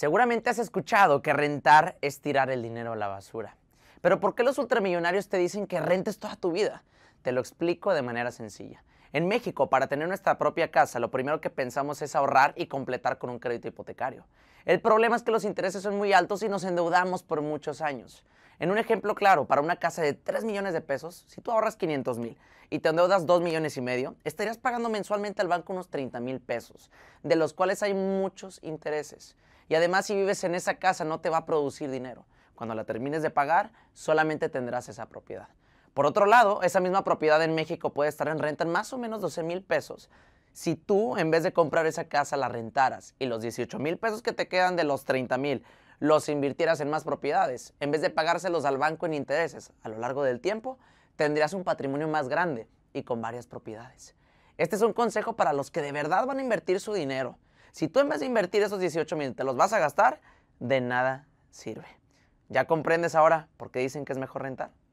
Seguramente has escuchado que rentar es tirar el dinero a la basura. Pero ¿por qué los ultramillonarios te dicen que rentes toda tu vida? Te lo explico de manera sencilla. En México, para tener nuestra propia casa, lo primero que pensamos es ahorrar y completar con un crédito hipotecario. El problema es que los intereses son muy altos y nos endeudamos por muchos años. En un ejemplo claro, para una casa de 3 millones de pesos, si tú ahorras 500 mil y te endeudas 2 millones y medio, estarías pagando mensualmente al banco unos 30 mil pesos, de los cuales hay muchos intereses. Y además, si vives en esa casa, no te va a producir dinero. Cuando la termines de pagar, solamente tendrás esa propiedad. Por otro lado, esa misma propiedad en México puede estar en renta en más o menos 12 mil pesos. Si tú, en vez de comprar esa casa, la rentaras y los 18 mil pesos que te quedan de los 30 mil los invirtieras en más propiedades, en vez de pagárselos al banco en intereses a lo largo del tiempo, tendrías un patrimonio más grande y con varias propiedades. Este es un consejo para los que de verdad van a invertir su dinero. Si tú en vez de invertir esos 18 mil te los vas a gastar, de nada sirve. ¿Ya comprendes ahora por qué dicen que es mejor rentar?